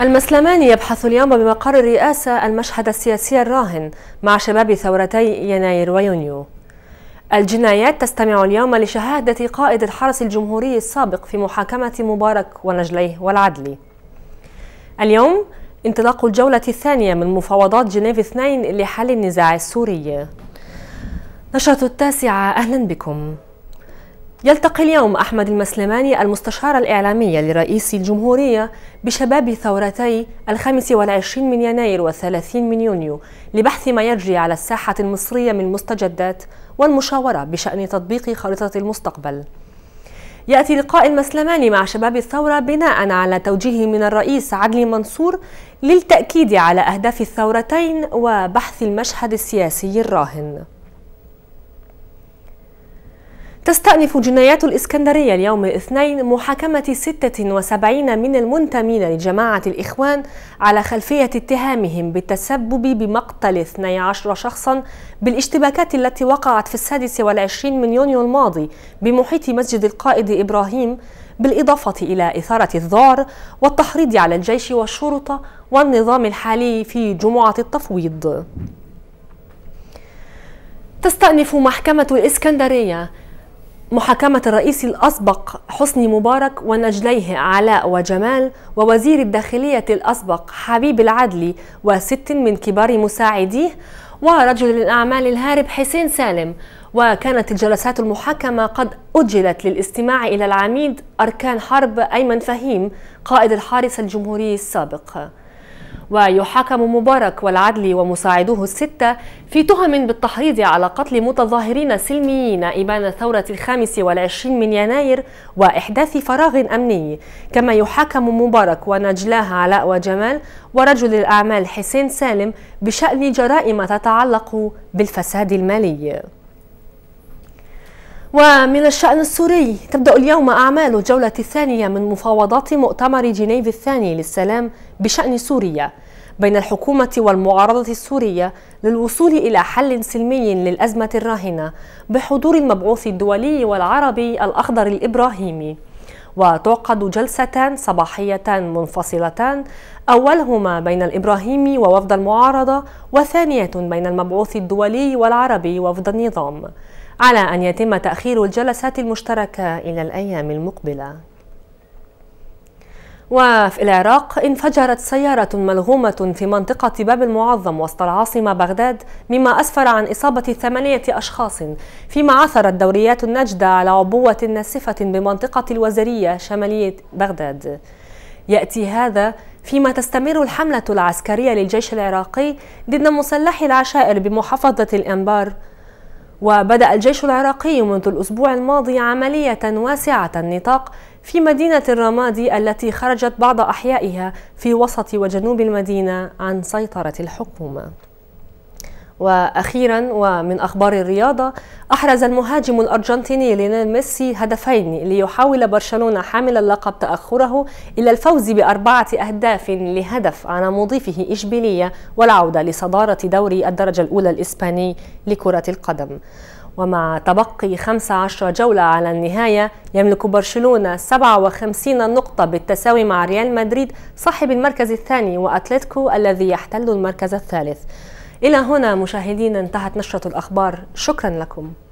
المسلمان يبحث اليوم بمقر الرئاسة المشهد السياسي الراهن مع شباب ثورتي يناير ويونيو الجنايات تستمع اليوم لشهادة قائد الحرس الجمهوري السابق في محاكمة مبارك ونجليه والعدلي اليوم انطلاق الجولة الثانية من مفاوضات جنيف 2 لحل النزاع السوري نشرة التاسعة أهلا بكم يلتقي اليوم أحمد المسلماني المستشار الإعلامي لرئيس الجمهورية بشباب ثورتي الخامس والعشرين من يناير والثلاثين من يونيو لبحث ما يجري على الساحة المصرية من مستجدات والمشاورة بشأن تطبيق خريطة المستقبل يأتي لقاء المسلماني مع شباب الثورة بناء على توجيه من الرئيس عدلي منصور للتأكيد على أهداف الثورتين وبحث المشهد السياسي الراهن تستأنف جنايات الإسكندرية اليوم الاثنين محاكمة 76 من المنتمين لجماعة الإخوان على خلفية اتهامهم بالتسبب بمقتل 12 شخصا بالاشتباكات التي وقعت في السادس والعشرين من يونيو الماضي بمحيط مسجد القائد إبراهيم بالإضافة إلى إثارة الذعر والتحريض على الجيش والشرطة والنظام الحالي في جمعة التفويض تستأنف محكمة الإسكندرية محاكمة الرئيس الأسبق حسني مبارك ونجليه علاء وجمال ووزير الداخلية الأسبق حبيب العدلي وست من كبار مساعديه ورجل الأعمال الهارب حسين سالم وكانت الجلسات المحاكمة قد أجلت للاستماع إلى العميد أركان حرب أيمن فهيم قائد الحارس الجمهوري السابق ويحاكم مبارك والعدلي ومساعدوه الستة في تهم بالتحريض على قتل متظاهرين سلميين إبان ثورة الخامس والعشرين من يناير وإحداث فراغ أمني كما يحاكم مبارك ونجلاه علاء وجمال ورجل الأعمال حسين سالم بشأن جرائم تتعلق بالفساد المالي ومن الشأن السوري تبدأ اليوم أعمال الجولة الثانية من مفاوضات مؤتمر جنيف الثاني للسلام بشأن سوريا بين الحكومة والمعارضة السورية للوصول إلى حل سلمي للأزمة الراهنة بحضور المبعوث الدولي والعربي الأخضر الإبراهيمي وتعقد جلستان صباحية منفصلتان أولهما بين الإبراهيمي ووفد المعارضة وثانية بين المبعوث الدولي والعربي وفد النظام على أن يتم تأخير الجلسات المشتركة إلى الأيام المقبلة وفي العراق انفجرت سيارة ملغومة في منطقة باب المعظم وسط العاصمة بغداد مما أسفر عن إصابة ثمانية أشخاص فيما عثرت دوريات النجدة على عبوة ناسفة بمنطقة الوزرية شمالية بغداد يأتي هذا فيما تستمر الحملة العسكرية للجيش العراقي ضد مسلحي العشائر بمحافظة الأنبار وبدأ الجيش العراقي منذ الأسبوع الماضي عملية واسعة النطاق في مدينة الرمادي التي خرجت بعض أحيائها في وسط وجنوب المدينة عن سيطرة الحكومة واخيرا ومن اخبار الرياضه احرز المهاجم الارجنتيني ليونيل ميسي هدفين ليحاول برشلونه حامل اللقب تاخره الى الفوز باربعه اهداف لهدف على مضيفه اشبيليه والعوده لصداره دوري الدرجه الاولى الاسباني لكره القدم ومع تبقي 15 جولة على النهاية يملك برشلونة 57 نقطة بالتساوي مع ريال مدريد صاحب المركز الثاني وأتلتيكو الذي يحتل المركز الثالث إلى هنا مشاهدينا انتهت نشرة الأخبار شكرا لكم